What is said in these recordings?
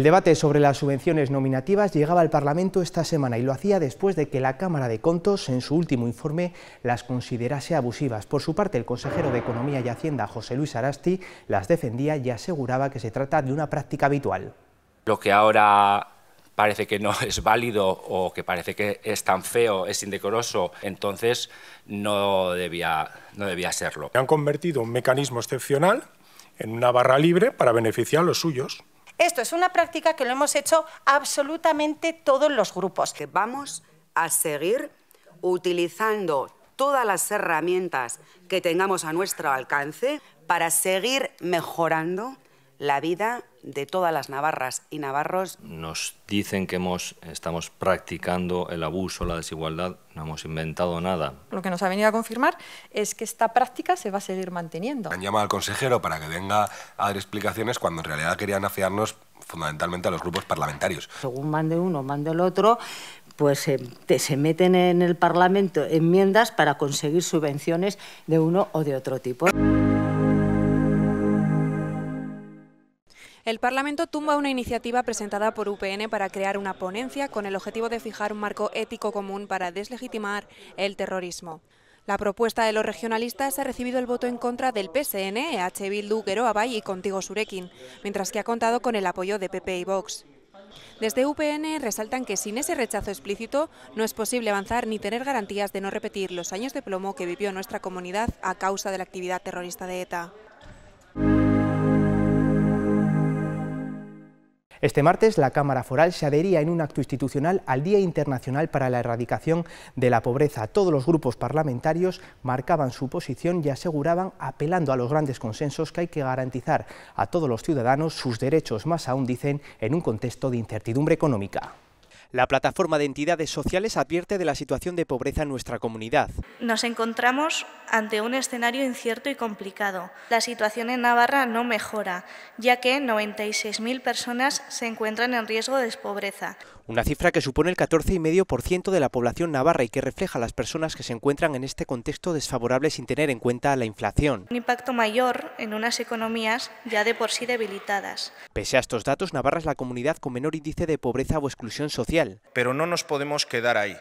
El debate sobre las subvenciones nominativas llegaba al Parlamento esta semana y lo hacía después de que la Cámara de Contos, en su último informe, las considerase abusivas. Por su parte, el consejero de Economía y Hacienda, José Luis Arasti, las defendía y aseguraba que se trata de una práctica habitual. Lo que ahora parece que no es válido o que parece que es tan feo, es indecoroso, entonces no debía, no debía serlo. Han convertido un mecanismo excepcional en una barra libre para beneficiar a los suyos. Esto es una práctica que lo hemos hecho absolutamente todos los grupos. Que vamos a seguir utilizando todas las herramientas que tengamos a nuestro alcance para seguir mejorando la vida de todas las navarras y navarros. Nos dicen que hemos, estamos practicando el abuso, la desigualdad, no hemos inventado nada. Lo que nos ha venido a confirmar es que esta práctica se va a seguir manteniendo. Han llamado al consejero para que venga a dar explicaciones cuando en realidad querían afiarnos fundamentalmente a los grupos parlamentarios. Según mande uno, mande el otro, pues se meten en el Parlamento enmiendas para conseguir subvenciones de uno o de otro tipo. El Parlamento tumba una iniciativa presentada por UPN para crear una ponencia con el objetivo de fijar un marco ético común para deslegitimar el terrorismo. La propuesta de los regionalistas ha recibido el voto en contra del PSN, EH Bildu, Abay y Contigo Surekin, mientras que ha contado con el apoyo de PP y Vox. Desde UPN resaltan que sin ese rechazo explícito no es posible avanzar ni tener garantías de no repetir los años de plomo que vivió nuestra comunidad a causa de la actividad terrorista de ETA. Este martes, la Cámara Foral se adhería en un acto institucional al Día Internacional para la Erradicación de la Pobreza. Todos los grupos parlamentarios marcaban su posición y aseguraban, apelando a los grandes consensos, que hay que garantizar a todos los ciudadanos sus derechos, más aún dicen, en un contexto de incertidumbre económica. La plataforma de entidades sociales advierte de la situación de pobreza en nuestra comunidad. Nos encontramos ante un escenario incierto y complicado. La situación en Navarra no mejora, ya que 96.000 personas se encuentran en riesgo de pobreza una cifra que supone el 14,5% de la población navarra y que refleja a las personas que se encuentran en este contexto desfavorable sin tener en cuenta la inflación. Un impacto mayor en unas economías ya de por sí debilitadas. Pese a estos datos, Navarra es la comunidad con menor índice de pobreza o exclusión social. Pero no nos podemos quedar ahí.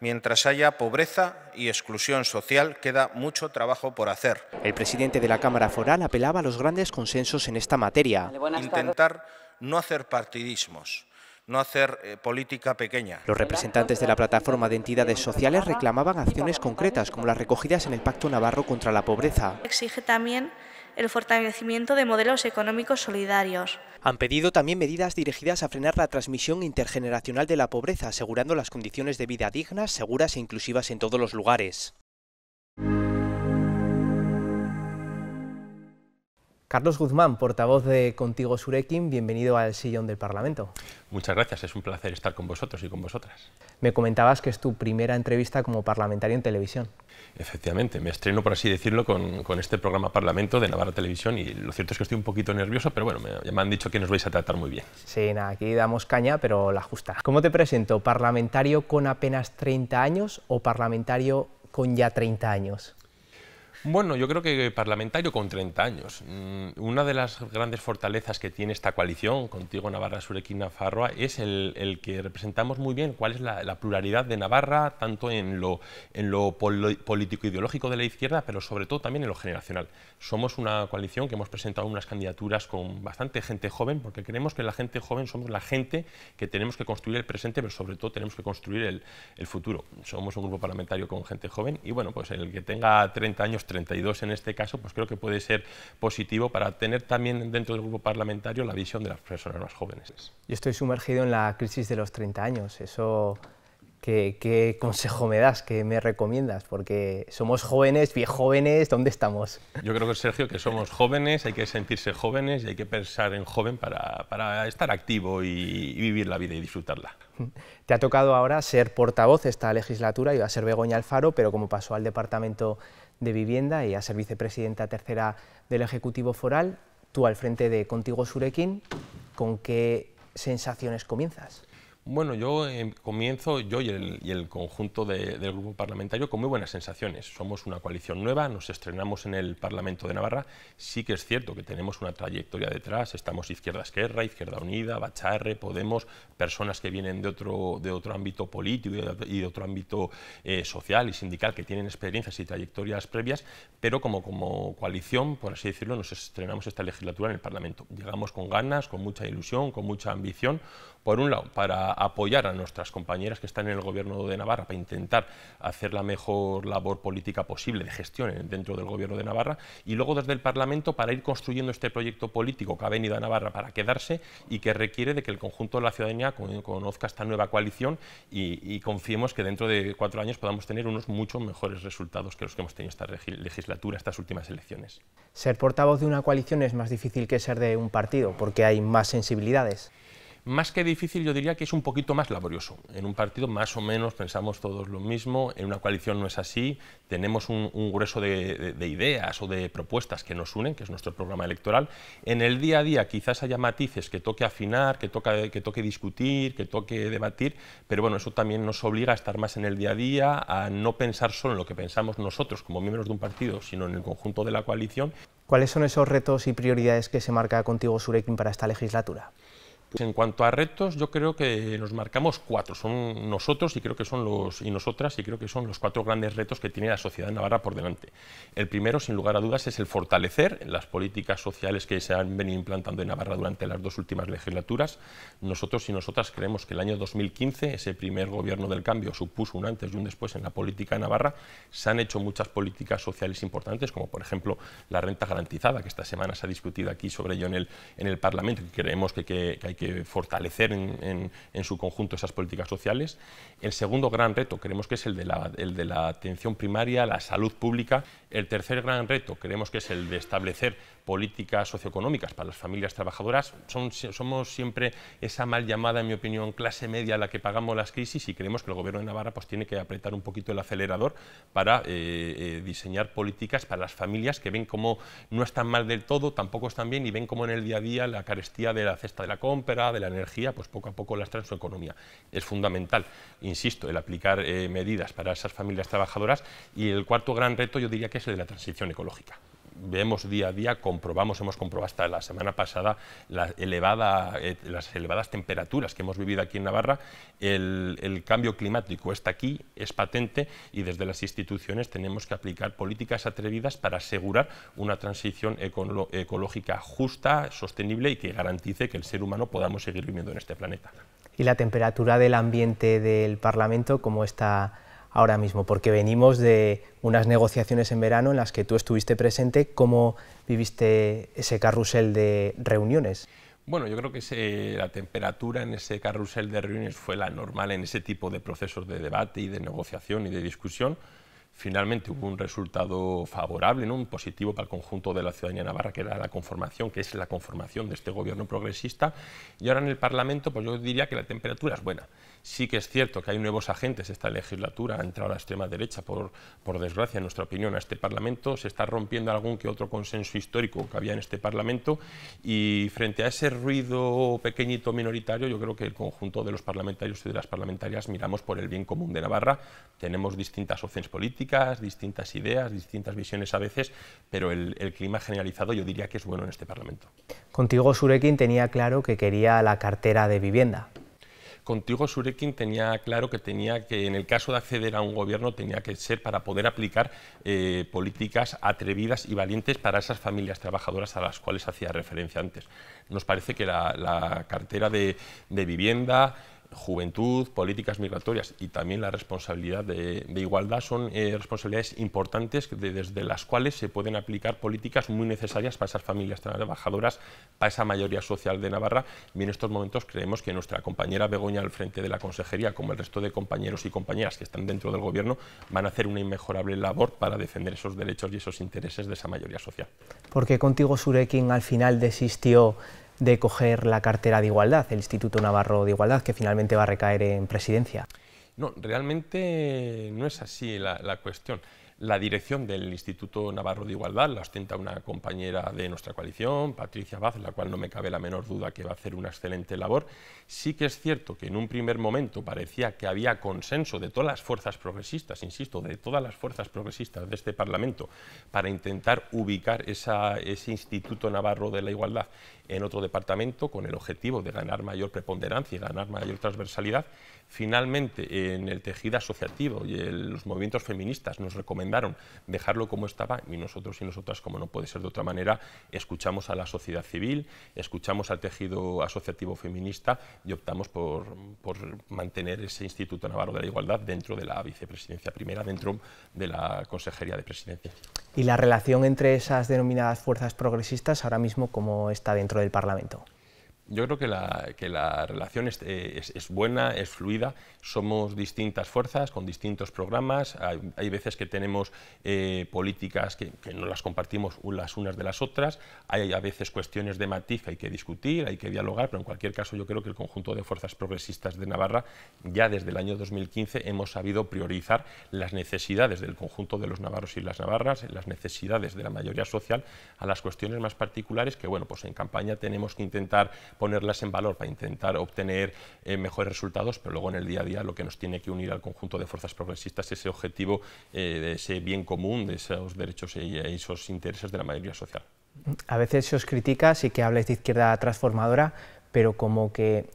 Mientras haya pobreza y exclusión social, queda mucho trabajo por hacer. El presidente de la Cámara Foral apelaba a los grandes consensos en esta materia. Intentar no hacer partidismos, no hacer eh, política pequeña. Los representantes de la plataforma de entidades sociales reclamaban acciones concretas, como las recogidas en el Pacto Navarro contra la Pobreza. Exige también el fortalecimiento de modelos económicos solidarios. Han pedido también medidas dirigidas a frenar la transmisión intergeneracional de la pobreza, asegurando las condiciones de vida dignas, seguras e inclusivas en todos los lugares. Carlos Guzmán, portavoz de Contigo Surekin, bienvenido al sillón del Parlamento. Muchas gracias, es un placer estar con vosotros y con vosotras. Me comentabas que es tu primera entrevista como parlamentario en televisión. Efectivamente, me estreno, por así decirlo, con, este programa Parlamento de Navarra Televisión y lo cierto es que estoy un poquito nervioso, pero bueno, me, ya me han dicho que nos vais a tratar muy bien. Sí, nada, aquí damos caña, pero la justa. ¿Cómo te presento? ¿Parlamentario con apenas 30 años o parlamentario con ya 30 años? Bueno, yo creo que parlamentario con 30 años. Mm, una de las grandes fortalezas que tiene esta coalición, contigo Navarra, Surequina, Farroa, es el, que representamos muy bien cuál es la, pluralidad de Navarra, tanto en lo, en lo político-ideológico de la izquierda, pero sobre todo también en lo generacional. Somos una coalición que hemos presentado unas candidaturas con bastante gente joven, porque creemos que la gente joven somos la gente que tenemos que construir el presente, pero sobre todo tenemos que construir el, el futuro. Somos un grupo parlamentario con gente joven y bueno, pues el que tenga 30 años 32 en este caso, pues creo que puede ser positivo para tener también dentro del grupo parlamentario la visión de las personas más jóvenes. Yo estoy sumergido en la crisis de los 30 años, eso... ¿Qué, consejo me das? ¿Qué me recomiendas? Porque somos jóvenes, bien jóvenes, ¿dónde estamos? Yo creo que, Sergio, que somos jóvenes, hay que sentirse jóvenes y hay que pensar en joven para, estar activo y, y, vivir la vida y disfrutarla. Te ha tocado ahora ser portavoz esta legislatura, iba a ser Begoña Alfaro, pero como pasó al Departamento de Vivienda y a ser vicepresidenta tercera del Ejecutivo Foral, tú al frente de Contigo Surekin, ¿con qué sensaciones comienzas? Bueno, yo em, comienzo, yo y el, conjunto del grupo parlamentario, con muy buenas sensaciones. Somos una coalición nueva, nos estrenamos en el Parlamento de Navarra. Sí que es cierto que tenemos una trayectoria detrás, estamos Izquierda Esquerra, Izquierda Unida, Bacharre, Podemos, personas que vienen de otro, de otro ámbito político y de otro ámbito eh, social y sindical que tienen experiencias y trayectorias previas, pero como, como coalición, por así decirlo, nos estrenamos esta legislatura en el Parlamento. Llegamos con ganas, con mucha ilusión, con mucha ambición, por un lado, para apoyar a nuestras compañeras que están en el Gobierno de Navarra para intentar hacer la mejor labor política posible de gestión dentro del Gobierno de Navarra y luego desde el Parlamento para ir construyendo este proyecto político que ha venido a Navarra para quedarse y que requiere de que el conjunto de la ciudadanía conozca esta nueva coalición y, confiemos que dentro de cuatro años podamos tener unos mucho mejores resultados que los que hemos tenido esta legislatura, estas últimas elecciones. Ser portavoz de una coalición es más difícil que ser de un partido porque hay más sensibilidades. Más que difícil, yo diría que es un poquito más laborioso. En un partido más o menos pensamos todos lo mismo, en una coalición no es así, tenemos un, grueso de, ideas o de propuestas que nos unen, que es nuestro programa electoral. En el día a día quizás haya matices que toque afinar, que toque, que toque discutir, que toque debatir, pero bueno, eso también nos obliga a estar más en el día a día, a no pensar solo en lo que pensamos nosotros como miembros de un partido, sino en el conjunto de la coalición. ¿Cuáles son esos retos y prioridades que se marca contigo Surekin para esta legislatura? Pues en cuanto a retos, yo creo que nos marcamos cuatro. Son nosotros y creo que son los y nosotras y creo que son los cuatro grandes retos que tiene la sociedad navarra por delante. El primero, sin lugar a dudas, es el fortalecer las políticas sociales que se han venido implantando en Navarra durante las dos últimas legislaturas. Nosotros y nosotras creemos que el año 2015, ese primer gobierno del cambio, supuso un antes y un después en la política de Navarra. Se han hecho muchas políticas sociales importantes, como por ejemplo la renta garantizada, que esta semana se ha discutido aquí sobre ello en el, Parlamento, y creemos que hay que fortalecer en, su conjunto esas políticas sociales. El segundo gran reto creemos que es el de, la, atención primaria, la salud pública. El tercer gran reto creemos que es el de establecer políticas socioeconómicas para las familias trabajadoras. somos siempre esa mal llamada, en mi opinión, clase media a la que pagamos las crisis y creemos que el Gobierno de Navarra pues, tiene que apretar un poquito el acelerador para eh, eh, diseñar políticas para las familias que ven como no están mal del todo, tampoco están bien y ven como en el día a día la carestía de la cesta de la compra, de la energía, pues poco a poco traen su economía. Es fundamental, insisto, el aplicar eh, medidas para esas familias trabajadoras y el cuarto gran reto yo diría que es el de la transición ecológica vemos día a día, comprobamos, hemos comprobado hasta la semana pasada la elevada, eh, las elevadas temperaturas que hemos vivido aquí en Navarra, el, cambio climático está aquí, es patente y desde las instituciones tenemos que aplicar políticas atrevidas para asegurar una transición ecológica justa, sostenible y que garantice que el ser humano podamos seguir viviendo en este planeta. ¿Y la temperatura del ambiente del Parlamento cómo está? ahora mismo, porque venimos de unas negociaciones en verano en las que tú estuviste presente. ¿Cómo viviste ese carrusel de reuniones? Bueno, yo creo que la temperatura en ese carrusel de reuniones fue la normal en ese tipo de procesos de debate y de negociación y de discusión. Finalmente hubo un resultado favorable, ¿no? un positivo para el conjunto de la ciudadanía navarra, que era la conformación, que es la conformación de este gobierno progresista. Y ahora en el Parlamento, pues yo diría que la temperatura es buena. Sí que es cierto que hay nuevos agentes esta legislatura, ha entrado a la extrema derecha, por, desgracia, en nuestra opinión, a este Parlamento, se está rompiendo algún que otro consenso histórico que había en este Parlamento y frente a ese ruido pequeñito minoritario, yo creo que el conjunto de los parlamentarios y de las parlamentarias miramos por el bien común de Navarra, tenemos distintas opciones políticas, distintas ideas, distintas visiones a veces, pero el, el clima generalizado yo diría que es bueno en este Parlamento. Contigo, Surekin, tenía claro que quería la cartera de vivienda contigo Surekin tenía claro que tenía que, en el caso de acceder a un gobierno, tenía que ser para poder aplicar eh, políticas atrevidas y valientes para esas familias trabajadoras a las cuales hacía referencia antes. Nos parece que la, cartera de vivienda, juventud, políticas migratorias y también la responsabilidad de, igualdad son eh, responsabilidades importantes desde las cuales se pueden aplicar políticas muy necesarias para esas familias trabajadoras, para esa mayoría social de Navarra. Y en estos momentos creemos que nuestra compañera Begoña al frente de la consejería, como el resto de compañeros y compañeras que están dentro del gobierno, van a hacer una inmejorable labor para defender esos derechos y esos intereses de esa mayoría social. Porque contigo Surekin al final desistió de coger la cartera de igualdad, el Instituto Navarro de Igualdad, que finalmente va a recaer en presidencia? No, realmente no es así la, la cuestión. La dirección del Instituto Navarro de Igualdad la ostenta una compañera de nuestra coalición, Patricia Baz, la cual no me cabe la menor duda que va a hacer una excelente labor. Sí que es cierto que en un primer momento parecía que había consenso de todas las fuerzas progresistas, insisto, de todas las fuerzas progresistas de este Parlamento, para intentar ubicar ese Instituto Navarro de la Igualdad en otro departamento con el objetivo de ganar mayor preponderancia y ganar mayor transversalidad, Finalmente, en el tejido asociativo y en los movimientos feministas nos recomendaron dejarlo como estaba y nosotros y nosotras, como no puede ser de otra manera, escuchamos a la sociedad civil, escuchamos al tejido asociativo feminista y optamos por, por mantener ese Instituto Navarro de la Igualdad dentro de la vicepresidencia primera, dentro de la Consejería de Presidencia. ¿Y la relación entre esas denominadas fuerzas progresistas ahora mismo cómo está dentro del Parlamento? yo creo que la, que la relación es, eh, es, es buena, es fluida, somos distintas fuerzas con distintos programas, hay, veces que tenemos eh, políticas que, no las compartimos las unas de las otras, hay a veces cuestiones de matiz hay que discutir, hay que dialogar, pero en cualquier caso yo creo que el conjunto de fuerzas progresistas de Navarra ya desde el año 2015 hemos sabido priorizar las necesidades del conjunto de los navarros y las navarras, las necesidades de la mayoría social a las cuestiones más particulares que bueno, pues en campaña tenemos que intentar ponerlas en valor para intentar obtener eh, mejores resultados, pero luego en el día a día lo que nos tiene que unir al conjunto de fuerzas progresistas es ese objetivo eh, de ese bien común, de esos derechos y esos intereses de la mayoría social. A veces se os critica, sí que habláis de izquierda transformadora, pero como que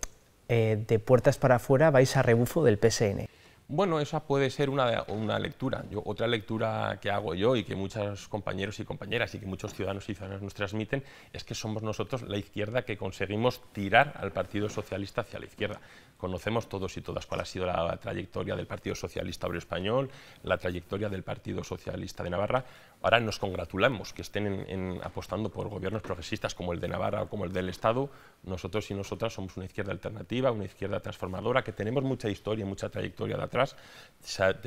eh, de puertas para afuera vais a rebufo del PSN. Bueno, esa puede ser una, lectura. otra lectura que hago yo y que muchos compañeros y compañeras y que muchos ciudadanos y ciudadanas nos transmiten es que somos nosotros la izquierda que conseguimos tirar al Partido Socialista hacia la izquierda. Conocemos todos y todas cuál ha sido la, trayectoria del Partido Socialista Obrero Español, la trayectoria del Partido Socialista de Navarra. Ahora nos congratulamos que estén apostando por gobiernos progresistas como el de Navarra o como el del Estado. Nosotros y nosotras somos una izquierda alternativa, una izquierda transformadora, que tenemos mucha historia, y mucha trayectoria de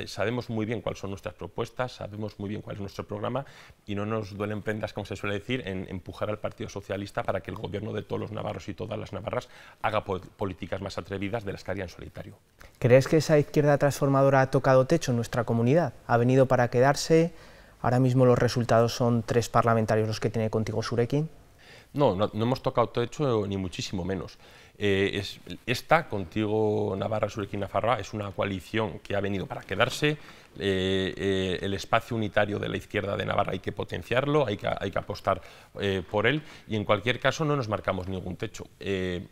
sabemos muy bien cuáles son nuestras propuestas, sabemos muy bien cuál es nuestro programa y no nos duelen prendas, como se suele decir, en empujar al Partido Socialista para que el gobierno de todos los navarros y todas las navarras haga políticas más atrevidas de las que harían en solitario. ¿Crees que esa izquierda transformadora ha tocado techo en nuestra comunidad? ¿Ha venido para quedarse? Ahora mismo los resultados son tres parlamentarios los que tiene contigo Surekin. no, no hemos tocado techo ni muchísimo menos. Eh, es, esta, Contigo Navarra, Surequín es una coalición que ha venido para quedarse, eh, eh, el espacio unitario de la izquierda de Navarra hay que potenciarlo, hay que, hay que apostar eh, por él y en cualquier caso no nos marcamos ningún techo.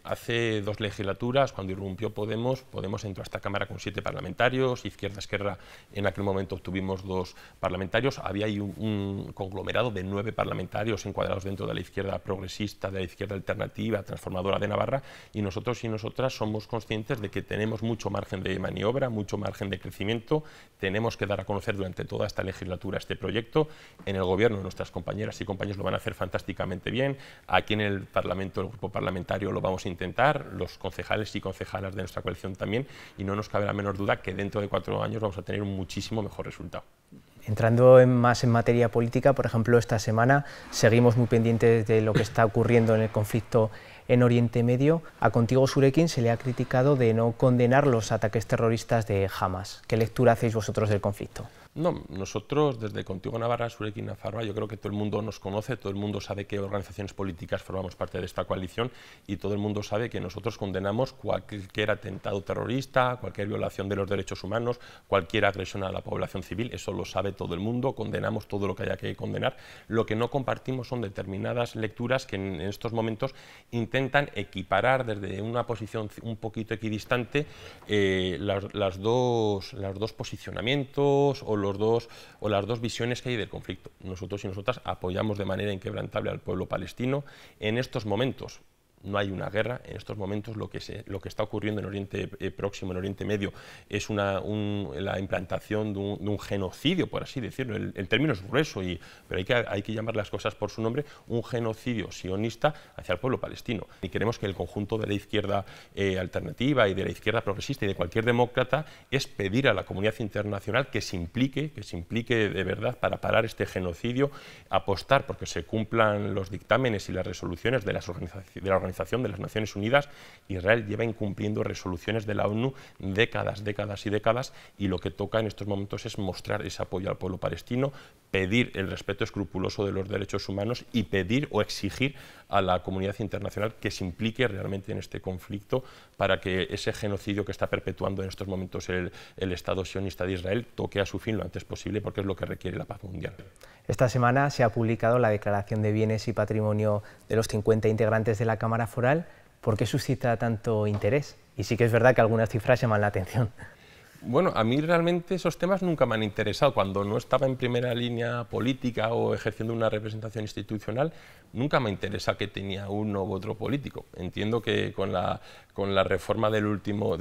hace dos legislaturas, cuando irrumpió Podemos, Podemos entró a esta Cámara con siete parlamentarios, Izquierda Esquerra en aquel momento obtuvimos dos parlamentarios, había ahí un conglomerado de nueve parlamentarios encuadrados dentro de la izquierda progresista, de la izquierda alternativa, transformadora de Navarra y nosotros y nosotras somos conscientes de que tenemos mucho margen de maniobra, mucho margen de crecimiento, tenemos que dar a conocer durante toda esta legislatura este proyecto. En el Gobierno nuestras compañeras y compañeros lo van a hacer fantásticamente bien. Aquí en el Parlamento, el grupo parlamentario lo vamos a intentar, los concejales y concejalas de nuestra coalición también, y no nos cabe la menor duda que dentro de cuatro años vamos a tener un muchísimo mejor resultado. Entrando más en materia política, por ejemplo, esta semana seguimos muy pendientes de lo que está ocurriendo en el conflicto en Oriente Medio, a Contigo Surekin se le ha criticado de no condenar los ataques terroristas de Hamas. ¿Qué lectura hacéis vosotros del conflicto? No, nosotros desde Contigo Navarra, Surekin Nafarroa, yo creo que todo el mundo nos conoce, todo el mundo sabe qué organizaciones políticas formamos parte de esta coalición y todo el mundo sabe que nosotros condenamos cualquier atentado terrorista, cualquier violación de los derechos humanos, cualquier agresión a la población civil, eso lo sabe todo el mundo, condenamos todo lo que haya que condenar. Lo que no compartimos son determinadas lecturas que en estos momentos intentan equiparar desde una posición un poquito equidistante eh, las, dos, los dos posicionamientos o los dos, o las dos visiones que hay del conflicto. Nosotros y nosotras apoyamos de manera inquebrantable al pueblo palestino en estos momentos no hay una guerra. En estos momentos lo que, se, lo que está ocurriendo en Oriente eh, Próximo, en Oriente Medio, es una, la implantación de un, genocidio, por así decirlo. El, término es grueso, y, pero hay que, hay que llamar las cosas por su nombre, un genocidio sionista hacia el pueblo palestino. Y queremos que el conjunto de la izquierda eh, alternativa y de la izquierda progresista y de cualquier demócrata es pedir a la comunidad internacional que se implique, que se implique de verdad para parar este genocidio, apostar porque se cumplan los dictámenes y las resoluciones de, las de Organización de las Naciones Unidas, Israel lleva incumpliendo resoluciones de la ONU décadas, décadas y décadas y lo que toca en estos momentos es mostrar ese apoyo al pueblo palestino, pedir el respeto escrupuloso de los derechos humanos y pedir o exigir a la comunidad internacional que se implique realmente en este conflicto para que ese genocidio que está perpetuando en estos momentos el, Estado sionista de Israel toque a su fin lo antes posible porque es lo que requiere la paz mundial. Esta semana se ha publicado la Declaración de Bienes y Patrimonio de los 50 integrantes de la Cámara Foral. ¿Por qué suscita tanto interés? Y sí que es verdad que algunas cifras llaman la atención. Bueno, a mí realmente esos temas nunca me han interesado. Cuando no estaba en primera línea política o ejerciendo una representación institucional, nunca me interesa que tenía uno u otro político. Entiendo que con la, reforma último,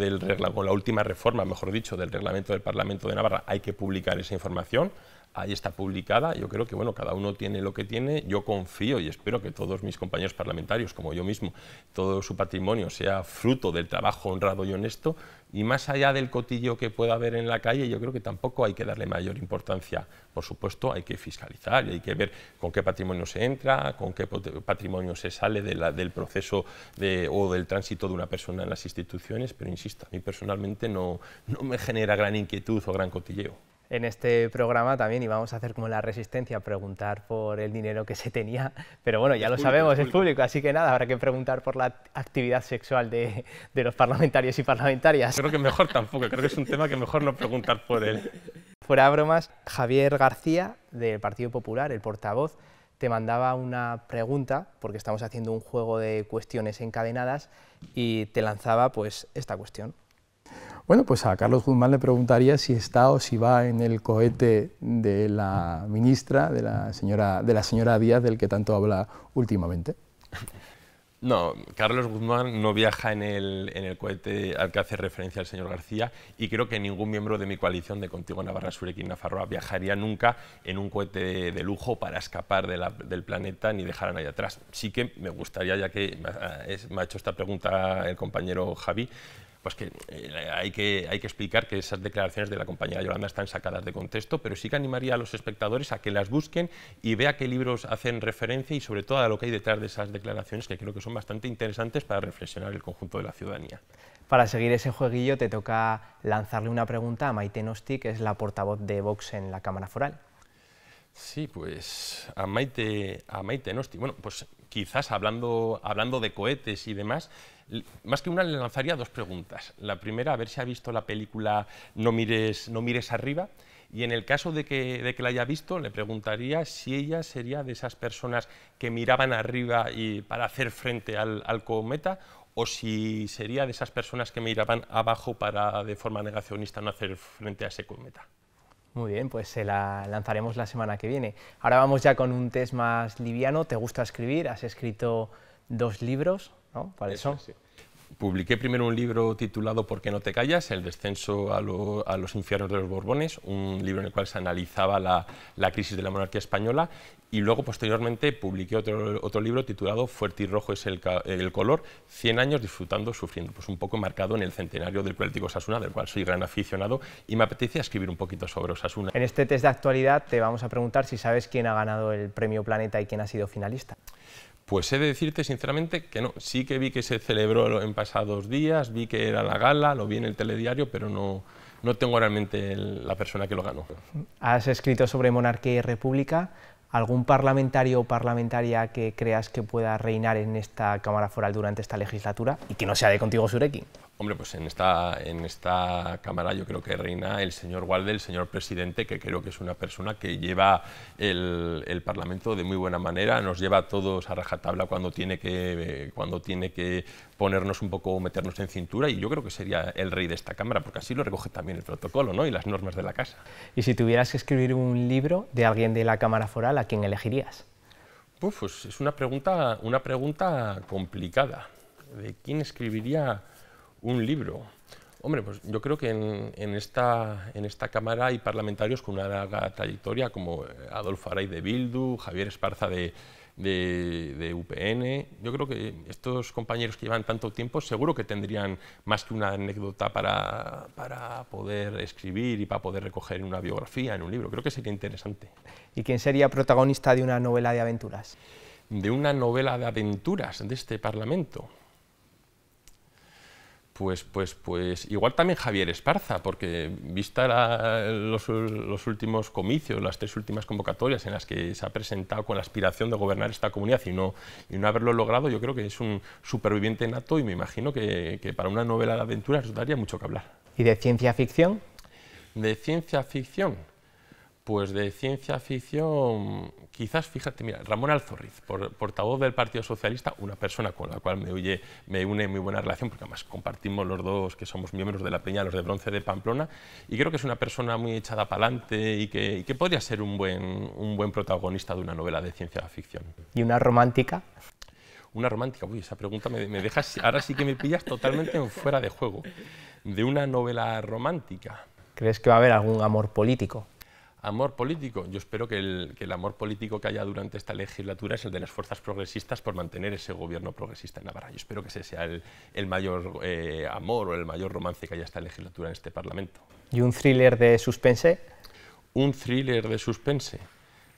con la última reforma, mejor dicho, del reglamento del Parlamento de Navarra, hay que publicar esa información ahí está publicada. Yo creo que bueno, cada uno tiene lo que tiene. Yo confío y espero que todos mis compañeros parlamentarios, como yo mismo, todo su patrimonio sea fruto del trabajo honrado y honesto. Y más allá del cotillo que pueda haber en la calle, yo creo que tampoco hay que darle mayor importancia. Por supuesto, hay que fiscalizar y hay que ver con qué patrimonio se entra, con qué patrimonio se sale de la, del proceso de, o del tránsito de una persona en las instituciones, pero insisto, a mí personalmente no, no me genera gran inquietud o gran cotilleo en este programa también íbamos a hacer como la resistencia, preguntar por el dinero que se tenía, pero bueno, ya lo sabemos, es público. así que nada, habrá que preguntar por la actividad sexual de, los parlamentarios y parlamentarias. Creo que mejor tampoco, creo que es un tema que mejor no preguntar por él. Fuera bromas, Javier García, del Partido Popular, el portavoz, te mandaba una pregunta, porque estamos haciendo un juego de cuestiones encadenadas, y te lanzaba pues esta cuestión. Bueno, pues a Carlos Guzmán le preguntaría si está o si va en el cohete de la ministra, de la señora, de la señora Díaz, del que tanto habla últimamente. No, Carlos Guzmán no viaja en el, cohete al que hace referencia el señor García y creo que ningún miembro de mi coalición de Contigo Navarra Surequín, Nafarroa viajaría nunca en un cohete de, lujo para escapar del planeta ni dejar a nadie atrás. Sí que me gustaría, ya que es, me ha hecho esta pregunta el compañero Javi, pues que eh, hay, que hay que explicar que esas declaraciones de la compañera Yolanda están sacadas de contexto, pero sí que animaría a los espectadores a que las busquen y vea qué libros hacen referencia y sobre todo a lo que hay detrás de esas declaraciones que creo que son bastante interesantes para reflexionar el conjunto de la ciudadanía. Para seguir ese jueguillo te toca lanzarle una pregunta a Maite Nosti, que es la portavoz de Vox en la Cámara Foral. Sí, pues a Maite, a Maite Nosti. Bueno, pues quizás hablando, hablando de cohetes y demás, más que una le lanzaría dos preguntas. La primera, a ver si ha visto la película No mires, no mires arriba. Y en el caso de que, la haya visto, le preguntaría si ella sería de esas personas que miraban arriba y, para hacer frente al, al cometa o si sería de esas personas que miraban abajo para de forma negacionista no hacer frente a ese cometa. Muy bien, pues se la lanzaremos la semana que viene. Ahora vamos ya con un test más liviano. ¿Te gusta escribir? ¿Has escrito dos libros? ¿no? Para eso. Publiqué primero un libro titulado ¿Por qué no te callas? El descenso a, los infiernos de los Borbones, un libro en el cual se analizaba la, crisis de la monarquía española y luego posteriormente publiqué otro, libro titulado Fuerte y rojo es el, color, 100 años disfrutando, sufriendo, pues un poco marcado en el centenario del político Osasuna, del cual soy gran aficionado y me apetecía escribir un poquito sobre Osasuna. En este test de actualidad te vamos a preguntar si sabes quién ha ganado el premio Planeta y quién ha sido finalista. Pues he de decirte sinceramente que no. Sí que vi que se celebró en pasados días, vi que era la gala, lo vi en el telediario, pero no, no tengo realmente la persona que lo ganó. Has escrito sobre monarquía y república. ¿Algún parlamentario o parlamentaria que creas que pueda reinar en esta Cámara Foral durante esta legislatura y que no sea de Contigo Surekin? Hombre, pues en esta, en esta Cámara yo creo que reina el señor Walde, el señor presidente, que creo que es una persona que lleva el, Parlamento de muy buena manera, nos lleva a todos a rajatabla cuando tiene, que, eh, cuando tiene que ponernos un poco, meternos en cintura, y yo creo que sería el rey de esta Cámara, porque así lo recoge también el protocolo ¿no? y las normas de la Casa. Y si tuvieras que escribir un libro de alguien de la Cámara Foral, ¿a quién elegirías? Pues, pues es una pregunta, una pregunta complicada. ¿De quién escribiría...? Un libro. Hombre, pues yo creo que en, esta, en esta Cámara hay parlamentarios con una larga trayectoria como eh, Adolfo Aray de Bildu, Javier Esparza de, UPN. Yo creo que estos compañeros que llevan tanto tiempo seguro que tendrían más que una anécdota para, para, poder escribir y para poder recoger una biografía, en un libro. Creo que sería interesante. ¿Y quién sería protagonista de una novela de aventuras? De una novela de aventuras de este Parlamento. Pues, pues, pues igual también Javier Esparza, porque vista los, últimos comicios, las tres últimas convocatorias en las que se ha presentado con la aspiración de gobernar esta comunidad y no, no haberlo logrado, yo creo que es un superviviente nato y me imagino que, que para una novela de aventuras daría mucho que hablar. ¿Y de ciencia ficción? De ciencia ficción. Pues de ciencia ficción, quizás, fíjate, mira, Ramón Alzorriz, portavoz del Partido Socialista, una persona con la cual me, me une muy buena relación, porque además compartimos los dos que somos miembros de la Peña, los de Bronce de Pamplona, y creo que es una persona muy echada para adelante y que, podría ser un buen, protagonista de una novela de ciencia ficción. ¿Y una romántica? Una romántica, uy, esa pregunta me, me dejas, ahora sí que me pillas totalmente fuera de juego. De una novela romántica. ¿Crees que va a haber algún amor político? amor político. Yo espero que el, amor político que haya durante esta legislatura es el de las fuerzas progresistas por mantener ese gobierno progresista en Navarra. Yo espero que ese sea el, mayor eh, amor o el mayor romance que haya esta legislatura en este Parlamento. ¿Y un thriller de suspense? Un thriller de suspense.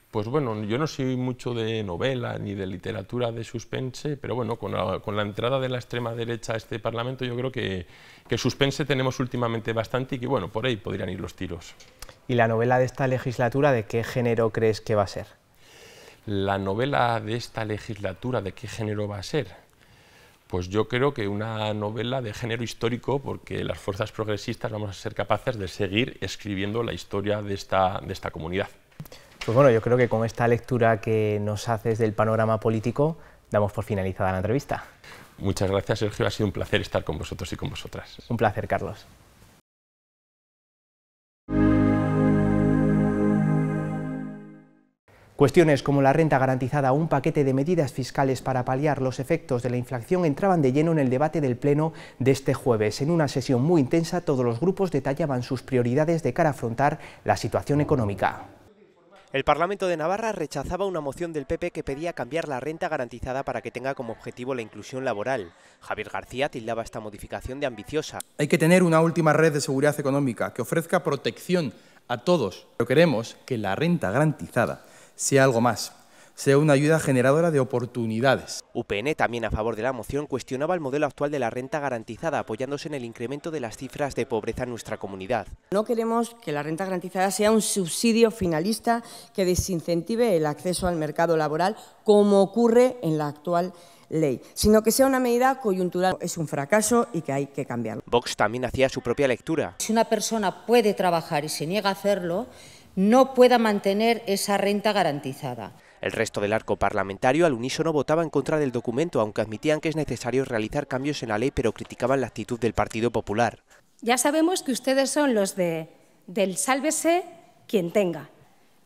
Pues bueno, yo no soy mucho de novela ni de literatura de suspense, pero bueno, con la, entrada de la extrema derecha a este Parlamento yo creo que, que suspense tenemos últimamente bastante y que bueno, por ahí podrían ir los tiros y la novela de esta legislatura, ¿de qué género crees que va a ser? La novela de esta legislatura, ¿de qué género va a ser? Pues yo creo que una novela de género histórico, porque las fuerzas progresistas vamos a ser capaces de seguir escribiendo la historia de esta, de esta comunidad. Pues bueno, yo creo que con esta lectura que nos haces del panorama político, damos por finalizada la entrevista. Muchas gracias, Sergio. Ha sido un placer estar con vosotros y con vosotras. Un placer, Carlos. Cuestiones como la renta garantizada o un paquete de medidas fiscales para paliar los efectos de la inflación entraban de lleno en el debate del Pleno de este jueves. En una sesión muy intensa, todos los grupos detallaban sus prioridades de cara a afrontar la situación económica. El Parlamento de Navarra rechazaba una moción del PP que pedía cambiar la renta garantizada para que tenga como objetivo la inclusión laboral. Javier García tildaba esta modificación de ambiciosa. Hay que tener una última red de seguridad económica que ofrezca protección a todos, pero queremos que la renta garantizada sea algo más, sea una ayuda generadora de oportunidades. UPN, también a favor de la moción, cuestionaba el modelo actual de la renta garantizada, apoyándose en el incremento de las cifras de pobreza en nuestra comunidad. No queremos que la renta garantizada sea un subsidio finalista que desincentive el acceso al mercado laboral, como ocurre en la actual ley, sino que sea una medida coyuntural. Es un fracaso y que hay que cambiarlo. Vox también hacía su propia lectura. Si una persona puede trabajar y se niega a hacerlo, no pueda mantener esa renta garantizada. El resto del arco parlamentario al unísono votaba en contra del documento, aunque admitían que es necesario realizar cambios en la ley, pero criticaban la actitud del Partido Popular. Ya sabemos que ustedes son los de, del sálvese quien tenga.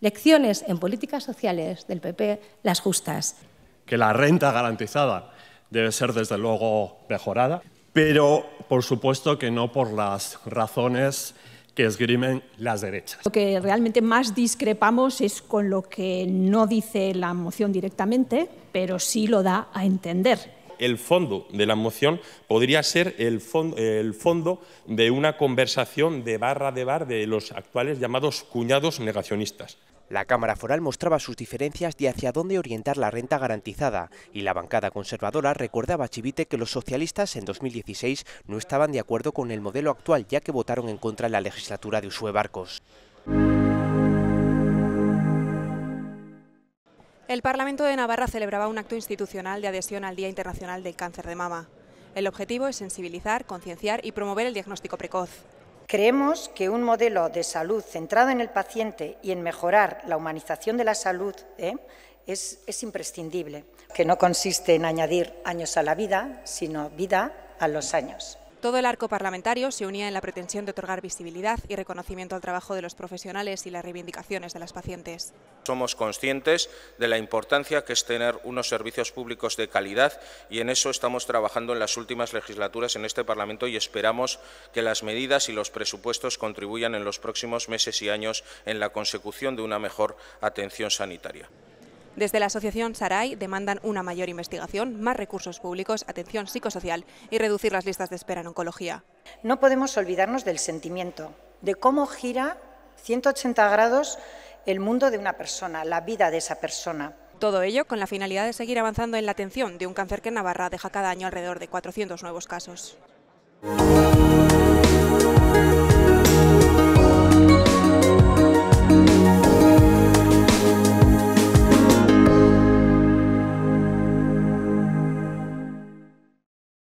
Lecciones en políticas sociales del PP, las justas. Que la renta garantizada debe ser desde luego mejorada, pero por supuesto que no por las razones que esgrimen las derechas. Lo que realmente más discrepamos es con lo que no dice la moción directamente, pero sí lo da a entender el fondo de la moción podría ser el, fondo, el fondo de una conversación de barra de bar de los actuales llamados cuñados negacionistas. La Cámara Foral mostraba sus diferencias de hacia dónde orientar la renta garantizada y la bancada conservadora recordaba a Chivite que los socialistas en 2016 no estaban de acuerdo con el modelo actual ya que votaron en contra en la legislatura de Usue Barcos. El Parlamento de Navarra celebraba un acto institucional de adhesión al Día Internacional del Cáncer de Mama. El objetivo es sensibilizar, concienciar y promover el diagnóstico precoz. Creemos que un modelo de salud centrado en el paciente y en mejorar la humanización de la salud ¿eh? es imprescindible, que no consiste en añadir años a la vida, sino vida a los años. Todo el arco parlamentario se unía en la pretensión de otorgar visibilidad y reconocimiento al trabajo de los profesionales y las reivindicaciones de las pacientes. Somos conscientes de la importancia que es tener unos servicios públicos de calidad y en eso estamos trabajando en las últimas legislaturas en este Parlamento y esperamos que las medidas y los presupuestos contribuyan en los próximos meses y años en la consecución de una mejor atención sanitaria. Desde la Asociación Sarai demandan una mayor investigación, más recursos públicos, atención psicosocial y reducir las listas de espera en oncología. No podemos olvidarnos del sentimiento, de cómo gira 180 grados el mundo de una persona, la vida de esa persona. Todo ello con la finalidad de seguir avanzando en la atención de un cáncer que en Navarra deja cada año alrededor de 400 nuevos casos.